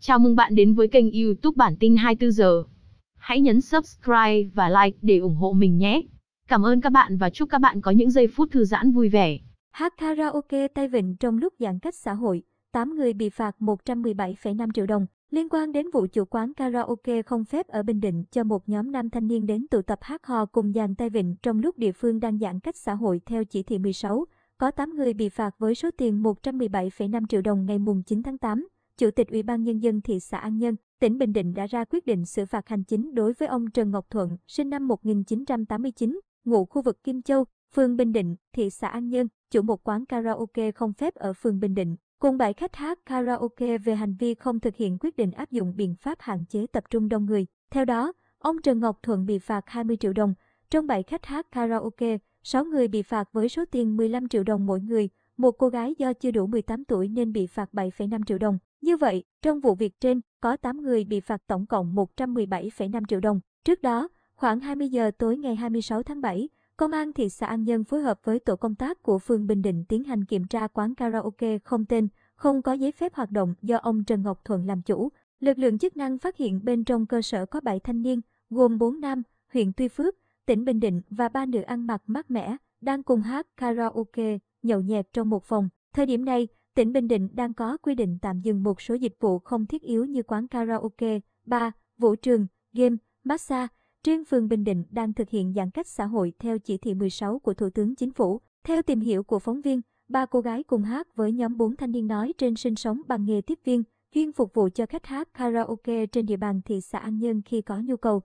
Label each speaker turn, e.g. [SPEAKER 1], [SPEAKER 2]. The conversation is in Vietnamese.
[SPEAKER 1] Chào mừng bạn đến với kênh YouTube Bản tin 24 giờ. Hãy nhấn subscribe và like để ủng hộ mình nhé. Cảm ơn các bạn và chúc các bạn có những giây phút thư giãn vui vẻ.
[SPEAKER 2] Hát karaoke tay vịn trong lúc giãn cách xã hội, 8 người bị phạt 117,5 triệu đồng liên quan đến vụ chủ quán karaoke không phép ở Bình Định cho một nhóm nam thanh niên đến tụ tập hát hò cùng dàn tay vịn trong lúc địa phương đang giãn cách xã hội theo chỉ thị 16, có 8 người bị phạt với số tiền 117,5 triệu đồng ngày mùng 9 tháng 8. Chủ tịch Ủy ban Nhân dân thị xã An Nhân, tỉnh Bình Định đã ra quyết định xử phạt hành chính đối với ông Trần Ngọc Thuận, sinh năm 1989, ngụ khu vực Kim Châu, phường Bình Định, thị xã An Nhân, chủ một quán karaoke không phép ở phường Bình Định, cùng bảy khách hát karaoke về hành vi không thực hiện quyết định áp dụng biện pháp hạn chế tập trung đông người. Theo đó, ông Trần Ngọc Thuận bị phạt 20 triệu đồng, trong bảy khách hát karaoke, 6 người bị phạt với số tiền 15 triệu đồng mỗi người, một cô gái do chưa đủ 18 tuổi nên bị phạt 7,5 triệu đồng. Như vậy, trong vụ việc trên, có 8 người bị phạt tổng cộng 117,5 triệu đồng. Trước đó, khoảng 20 giờ tối ngày 26 tháng 7, Công an thị xã An Nhân phối hợp với tổ công tác của phường Bình Định tiến hành kiểm tra quán karaoke không tên, không có giấy phép hoạt động do ông Trần Ngọc Thuận làm chủ. Lực lượng chức năng phát hiện bên trong cơ sở có 7 thanh niên, gồm 4 nam, huyện Tuy Phước, tỉnh Bình Định và ba nữ ăn mặc mát mẻ, đang cùng hát karaoke nhậu nhẹt trong một phòng. Thời điểm này, tỉnh Bình Định đang có quy định tạm dừng một số dịch vụ không thiết yếu như quán karaoke, bar, vũ trường, game, massage. Riêng phường Bình Định đang thực hiện giãn cách xã hội theo chỉ thị 16 của Thủ tướng Chính phủ. Theo tìm hiểu của phóng viên, ba cô gái cùng hát với nhóm bốn thanh niên nói trên sinh sống bằng nghề tiếp viên, chuyên phục vụ cho khách hát karaoke trên địa bàn thị xã An Nhơn khi có nhu cầu.